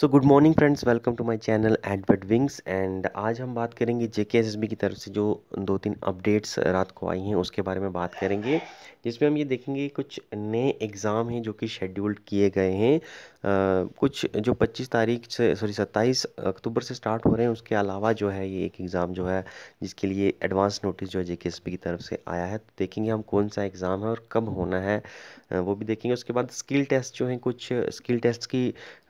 so good morning friends welcome to my channel Edward Wings and आज हम बात करेंगे जे की तरफ से जो दो तीन अपडेट्स रात को आई हैं उसके बारे में बात करेंगे जिसमें हम ये देखेंगे कुछ नए एग्ज़ाम हैं जो कि शेड्यूल्ड किए गए हैं आ, कुछ जो 25 तारीख से सॉरी 27 अक्टूबर से स्टार्ट हो रहे हैं उसके अलावा जो है ये एक एग्ज़ाम जो है जिसके लिए एडवांस नोटिस जो है जे की तरफ से आया है तो देखेंगे हम कौन सा एग्ज़ाम है और कब होना है वो भी देखेंगे उसके बाद स्किल टेस्ट जो हैं कुछ स्किल टेस्ट की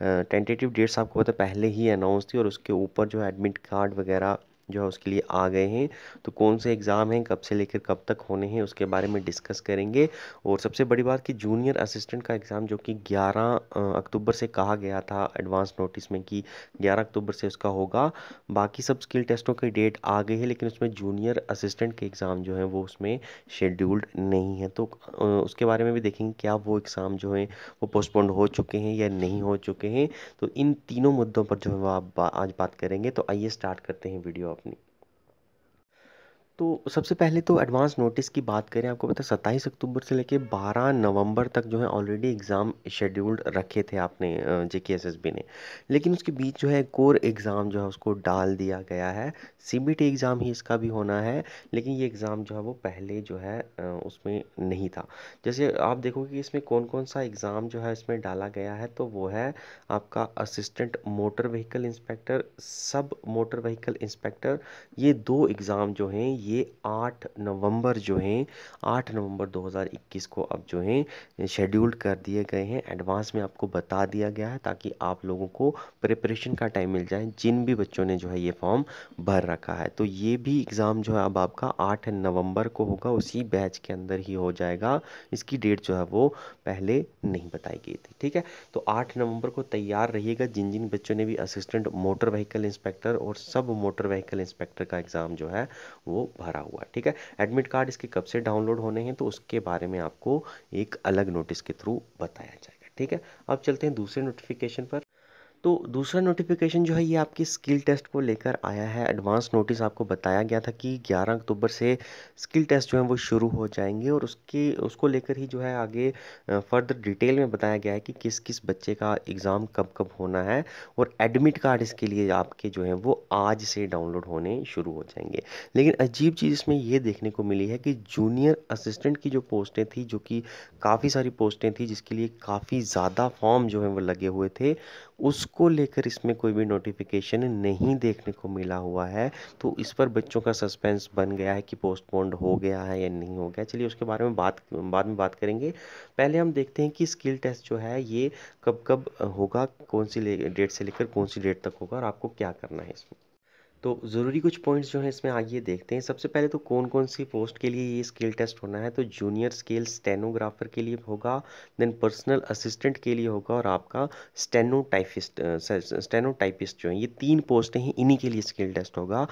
टेंटेटिव डेट्स आपको पता पहले ही अनाउंस थी और उसके ऊपर जो है एडमिट कार्ड वगैरह जो है उसके लिए आ गए हैं तो कौन से एग्ज़ाम हैं कब से लेकर कब तक होने हैं उसके बारे में डिस्कस करेंगे और सबसे बड़ी बात कि जूनियर असिस्टेंट का एग्ज़ाम जो कि 11 अक्टूबर से कहा गया था एडवांस नोटिस में कि 11 अक्टूबर से उसका होगा बाकी सब स्किल टेस्टों की डेट आ गई है लेकिन उसमें जूनियर असिस्टेंट के एग्ज़ाम जो है वो उसमें शेड्यूल्ड नहीं है तो उसके बारे में भी देखेंगे क्या वो एग्ज़ाम जो हैं वो पोस्टपोन्ड हो चुके हैं या नहीं हो चुके हैं तो इन तीनों मुद्दों पर जो है वो आप आज बात करेंगे तो आइए स्टार्ट करते हैं वीडियो আপনি तो सबसे पहले तो एडवांस नोटिस की बात करें आपको पता सत्ताईस अक्टूबर से लेके 12 नवंबर तक जो है ऑलरेडी एग्ज़ाम शेड्यूल्ड रखे थे आपने जे के एस एस बी ने लेकिन उसके बीच जो है कोर एग्ज़ाम जो है उसको डाल दिया गया है सी बी टी एग्ज़ाम ही इसका भी होना है लेकिन ये एग्ज़ाम जो है वो पहले जो है उसमें नहीं था जैसे आप देखोगे इसमें कौन कौन सा एग्ज़ाम जो है इसमें डाला गया है तो वो है आपका assistant motor vehicle inspector sub motor vehicle inspector ये दो एग्ज़ाम जो हैं ये आठ नवंबर जो हैं आठ नवंबर 2021 को अब जो हैं शेड्यूल्ड कर दिए गए हैं एडवांस में आपको बता दिया गया है ताकि आप लोगों को प्रिपरेशन का टाइम मिल जाए जिन भी बच्चों ने जो है ये फॉर्म भर रखा है तो ये भी एग्ज़ाम जो है अब आपका आठ नवम्बर को होगा उसी बैच के अंदर ही हो जाएगा इसकी डेट जो है वो पहले नहीं बताई गई थी ठीक है तो आठ नवम्बर को तैयार रहिएगा जिन जिन बच्चों ने भी असिस्टेंट मोटर व्हीकल इंस्पेक्टर और सब मोटर व्हीकल इंस्पेक्टर का एग्ज़ाम जो है वो भरा हुआ ठीक है एडमिट कार्ड इसके कब से डाउनलोड होने हैं तो उसके बारे में आपको एक अलग नोटिस के थ्रू बताया जाएगा ठीक है अब चलते हैं दूसरे नोटिफिकेशन पर तो दूसरा नोटिफिकेशन जो है ये आपकी स्किल टेस्ट को लेकर आया है एडवांस नोटिस आपको बताया गया था कि 11 अक्टूबर से स्किल टेस्ट जो है वो शुरू हो जाएंगे और उसकी उसको लेकर ही जो है आगे फर्दर डिटेल में बताया गया है कि किस किस बच्चे का एग्ज़ाम कब कब होना है और एडमिट कार्ड इसके लिए आपके जो है वो आज से डाउनलोड होने शुरू हो जाएंगे लेकिन अजीब चीज़ इसमें ये देखने को मिली है कि जूनियर असिस्टेंट की जो पोस्टें थी जो कि काफ़ी सारी पोस्टें थी जिसके लिए काफ़ी ज़्यादा फॉर्म जो है वो लगे हुए थे उस उसको लेकर इसमें कोई भी नोटिफिकेशन नहीं देखने को मिला हुआ है तो इस पर बच्चों का सस्पेंस बन गया है कि पोस्टपोन्ड हो गया है या नहीं हो गया चलिए उसके बारे में बात बाद में बात करेंगे पहले हम देखते हैं कि स्किल टेस्ट जो है ये कब कब होगा कौन सी डेट से लेकर कौन सी डेट तक होगा और आपको क्या करना है इसमें तो ज़रूरी कुछ पॉइंट्स जो हैं इसमें आइए देखते हैं सबसे पहले तो कौन कौन सी पोस्ट के लिए ये स्किल टेस्ट होना है तो जूनियर स्केल स्टेनोग्राफर के लिए होगा देन पर्सनल असिस्टेंट के लिए होगा और आपका स्टेनोटाइपिस्ट स्टेनोटाइपिस्ट जो है ये तीन पोस्टें हैं इन्हीं के लिए स्किल टेस्ट होगा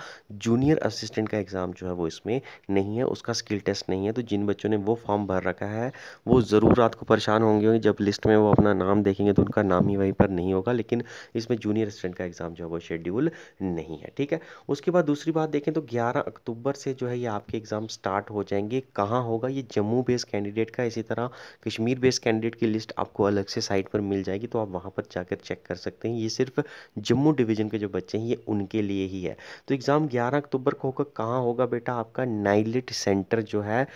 जूनियर असिस्टेंट का एग्ज़ाम जो है वो इसमें नहीं है उसका स्किल टेस्ट नहीं है तो जिन बच्चों ने वो फॉर्म भर रखा है वो ज़रूर रात को परेशान होंगे जब लिस्ट में वो अपना नाम देखेंगे तो उनका नाम ही वहीं पर नहीं होगा लेकिन इसमें जूनियर असिस्टेंट का एग्ज़ाम जो है वो शेड्यूल नहीं है ठीक है है उसके बाद दूसरी बात देखें तो 11 अक्टूबर से जो है ये आपके एग्ज़ाम स्टार्ट हो जाएंगे कहाँ होगा ये जम्मू बेस्ड कैंडिडेट का इसी तरह कश्मीर बेस्ड कैंडिडेट की लिस्ट आपको अलग से साइट पर मिल जाएगी तो आप वहाँ पर जाकर चेक कर सकते हैं ये सिर्फ जम्मू डिवीज़न के जो बच्चे हैं ये उनके लिए ही है तो एग्ज़ाम ग्यारह अक्टूबर को होकर कहाँ होगा बेटा आपका नाइलिट सेंटर जो है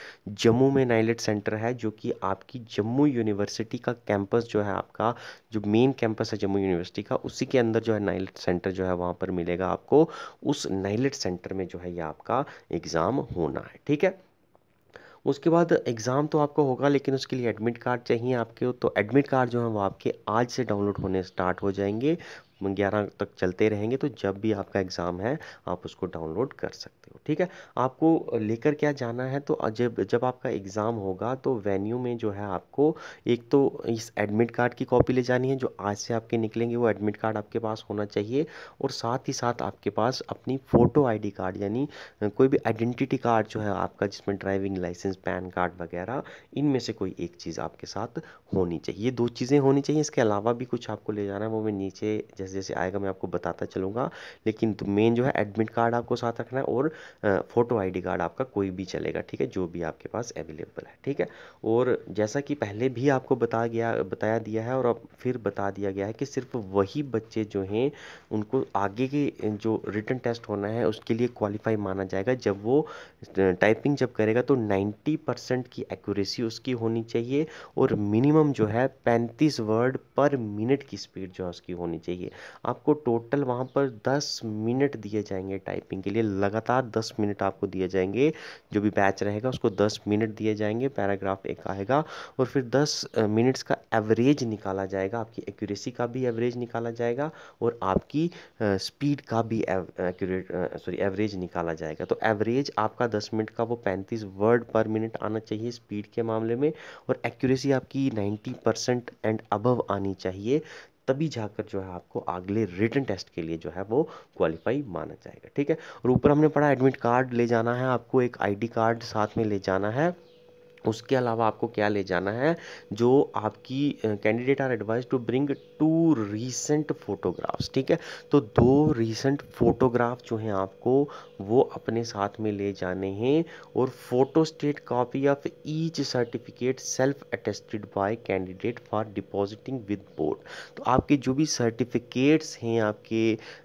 जम्मू में नाइलिट सेंटर है जो कि आपकी जम्मू यूनिवर्सिटी का कैंपस जो है आपका जो मेन कैंपस है जम्मू यूनिवर्सिटी का उसी के अंदर जो है नाइलिट सेंटर जो है वहाँ पर मिलेगा आपको उस नाइलेट सेंटर में जो है ये आपका एग्ज़ाम होना है ठीक है उसके बाद एग्ज़ाम तो आपका होगा लेकिन उसके लिए एडमिट कार्ड चाहिए आपके तो एडमिट कार्ड जो है वो आपके आज से डाउनलोड होने स्टार्ट हो जाएंगे ग्यारह तक चलते रहेंगे तो जब भी आपका एग्ज़ाम है आप उसको डाउनलोड कर सकते हो ठीक है आपको लेकर क्या जाना है तो जब जब आपका एग्ज़ाम होगा तो वेन्यू में जो है आपको एक तो इस एडमिट कार्ड की कॉपी ले जानी है जो आज से आपके निकलेंगे वो एडमिट कार्ड आपके पास होना चाहिए और साथ ही साथ आपके पास अपनी फ़ोटो आई कार्ड यानी कोई भी आइडेंटिटी कार्ड जो है आपका जिसमें ड्राइविंग लाइसेंस पैन कार्ड वगैरह इनमें से कोई एक चीज़ आपके साथ होनी चाहिए ये दो चीज़ें होनी चाहिए इसके अलावा भी कुछ आपको ले जाना है वो मैं नीचे जैसे जैसे जैसे आएगा मैं आपको बताता चलूँगा लेकिन मेन तो जो है एडमिट कार्ड आपको साथ रखना है और फ़ोटो आईडी कार्ड आपका कोई भी चलेगा ठीक है जो भी आपके पास अवेलेबल है ठीक है और जैसा कि पहले भी आपको बता गया बताया दिया है और अब फिर बता दिया गया है कि सिर्फ वही बच्चे जो हैं उनको आगे के जो रिटर्न टेस्ट होना है उसके लिए क्वालिफाई माना जाएगा जब वो टाइपिंग जब करेगा तो 90 परसेंट की एक्यूरेसी उसकी होनी चाहिए और मिनिमम जो है पैंतीस वर्ड पर मिनट की स्पीड जो है उसकी होनी चाहिए आपको टोटल वहाँ पर दस मिनट दिए जाएंगे टाइपिंग के लिए लगातार दस मिनट आपको दिए जाएंगे जो भी बैच रहेगा उसको दस मिनट दिए जाएंगे पैराग्राफ एक आएगा और फिर दस मिनट्स का एवरेज निकाला जाएगा आपकी एक्यूरेसी का भी एवरेज निकाला जाएगा और आपकी स्पीड का भी एक्यूरेट सॉरी एवरेज निकाला जाएगा तो एवरेज आपका दस मिनट का वो पैंतीस वर्ड पर मिनट आना चाहिए स्पीड के मामले में और एक्यूरेसी आपकी नाइन्टी परसेंट एंड अबव आनी चाहिए तभी जाकर जो है आपको अगले रिटर्न टेस्ट के लिए जो है वो क्वालिफाई माना जाएगा ठीक है और ऊपर हमने पढ़ा एडमिट कार्ड ले जाना है आपको एक आईडी कार्ड साथ में ले जाना है उसके अलावा आपको क्या ले जाना है जो आपकी candidate are advise to bring two recent photographs ठीक है तो दो रीसेंट फोटोग्राफ जो हैं आपको वो अपने साथ में ले जाने हैं और photostat copy of each certificate self attested by candidate for depositing with board तो आपके जो भी सर्टिफिकेट्स हैं आपके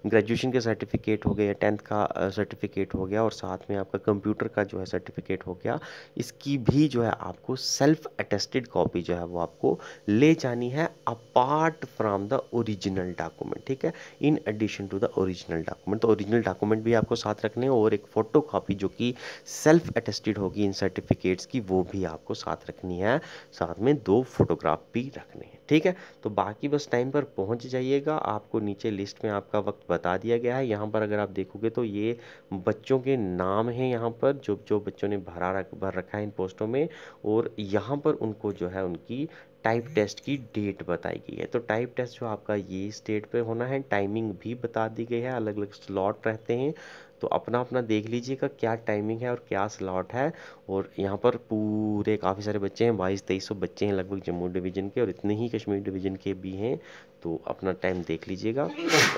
ग्रेजुएशन के सर्टिफिकेट हो गया टेंथ का सर्टिफिकेट हो गया और साथ में आपका कंप्यूटर का जो है सर्टिफिकेट हो गया इसकी भी जो है है आपको सेल्फ अटेस्टेड कॉपी जो है वो आपको ले जानी है apart from the original document ठीक है in addition to the original document तो ओरिजिनल डॉक्यूमेंट भी आपको साथ रखने और एक फ़ोटो कॉपी जो कि सेल्फ अटेस्टेड होगी इन सर्टिफिकेट्स की वो भी आपको साथ रखनी है साथ में दो फोटोग्राफ भी रखने हैं ठीक है तो बाकी बस टाइम पर पहुंच जाइएगा आपको नीचे लिस्ट में आपका वक्त बता दिया गया है यहाँ पर अगर आप देखोगे तो ये बच्चों के नाम हैं यहाँ पर जो जो बच्चों ने भरा रख भर रखा है इन पोस्टों में और यहाँ पर उनको जो है उनकी टाइप टेस्ट की डेट बताई गई है तो टाइप टेस्ट जो आपका ये स्टेट पे होना है टाइमिंग भी बता दी गई है अलग अलग स्लॉट रहते हैं तो अपना अपना देख लीजिएगा क्या टाइमिंग है और क्या स्लॉट है और यहाँ पर पूरे काफ़ी सारे बच्चे हैं बाईस तेईस सौ बच्चे हैं लगभग जम्मू डिवीज़न के और इतने ही कश्मीर डिवीज़न के भी हैं तो अपना टाइम देख लीजिएगा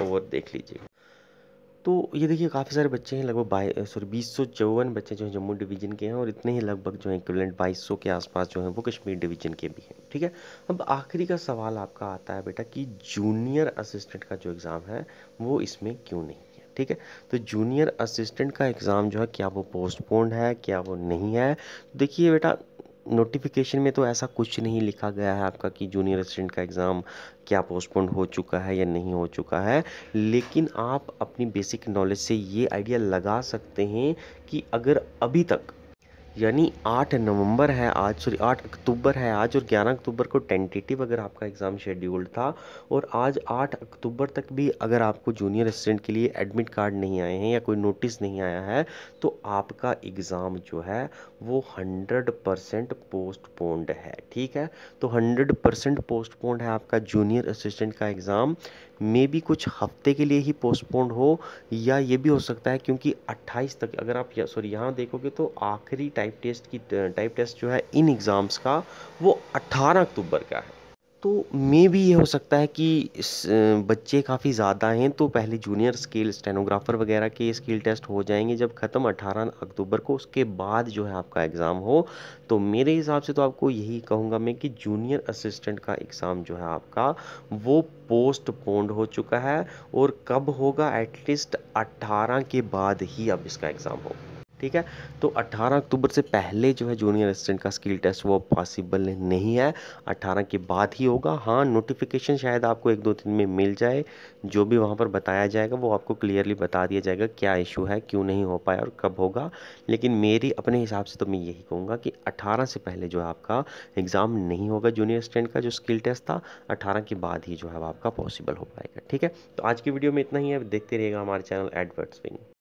और देख लीजिएगा तो ये देखिए काफ़ी सारे बच्चे हैं लगभग बाई सॉरी बीस सौ चौवन बच्चे जो हैं जम्मू डिवीजन के हैं और इतने ही लगभग जो है इक्वलेंट बाईस सौ के आसपास जो हैं वो कश्मीर डिवीजन के भी हैं ठीक है अब आखिरी का सवाल आपका आता है बेटा कि जूनियर असिस्टेंट का जो एग्ज़ाम है वो इसमें क्यों नहीं ठीक है तो जूनियर असिस्टेंट का एग्ज़ाम जो है क्या वो पोस्टपोन्ड है क्या वो नहीं है देखिए बेटा नोटिफिकेशन में तो ऐसा कुछ नहीं लिखा गया है आपका कि जूनियर असिस्टेंट का एग्ज़ाम क्या पोस्टपोन हो चुका है या नहीं हो चुका है लेकिन आप अपनी बेसिक नॉलेज से ये आइडिया लगा सकते हैं कि अगर अभी तक यानी आठ नवंबर है आज सॉरी आठ अक्टूबर है आज और ग्यारह अक्टूबर को टेंटेटिव अगर आपका एग्ज़ाम शेड्यूल्ड था और आज आठ अक्टूबर तक भी अगर आपको जूनियर असिस्टेंट के लिए एडमिट कार्ड नहीं आए हैं या कोई नोटिस नहीं आया है तो आपका एग्ज़ाम जो है वो हंड्रेड परसेंट पोस्टपोन्ड है ठीक है तो हंड्रेड परसेंट पोस्टपोन्ड है आपका जूनियर असिस्टेंट का एग्ज़ाम मे भी कुछ हफ्ते के लिए ही पोस्टपोन्ड हो या ये भी हो सकता है क्योंकि अट्ठाईस तक अगर आप सॉरी यहाँ देखोगे तो आखिरी टाइम टाइप टेस्ट की टाइप टेस्ट जो है इन एग्ज़ाम्स का वो 18 अक्टूबर का है तो मे भी ये हो सकता है कि बच्चे काफ़ी ज़्यादा हैं तो पहले जूनियर स्केल स्टेनोग्राफर वगैरह के स्किल टेस्ट हो जाएंगे जब ख़त्म 18 अक्टूबर को उसके बाद जो है आपका एग्ज़ाम हो तो मेरे हिसाब से तो आपको यही कहूँगा मैं कि जूनियर असिस्टेंट का एग्ज़ाम जो है आपका वो पोस्टपोन्ड हो चुका है और कब होगा एटलीस्ट अट्ठारह के बाद ही अब इसका एग्ज़ाम होगा ठीक है तो 18 अक्टूबर से पहले जो है जूनियर असिस्टेंट का स्किल टेस्ट वो पॉसिबल नहीं है 18 के बाद ही होगा हाँ नोटिफिकेशन शायद आपको एक दो दिन में मिल जाए जो भी वहाँ पर बताया जाएगा वो आपको क्लियरली बता दिया जाएगा क्या इशू है क्यों नहीं हो पाया और कब होगा लेकिन मेरी अपने हिसाब से तो मैं यही कहूँगा कि अठारह से पहले जो है आपका एग्ज़ाम नहीं होगा जूनियर असिस्टेंट का जो स्किल टेस्ट था अठारह के बाद ही जो है आपका पॉसिबल हो पाएगा ठीक है तो आज की वीडियो में इतना ही है देखते रहिएगा हमारे चैनल एडवर्ट्स विंग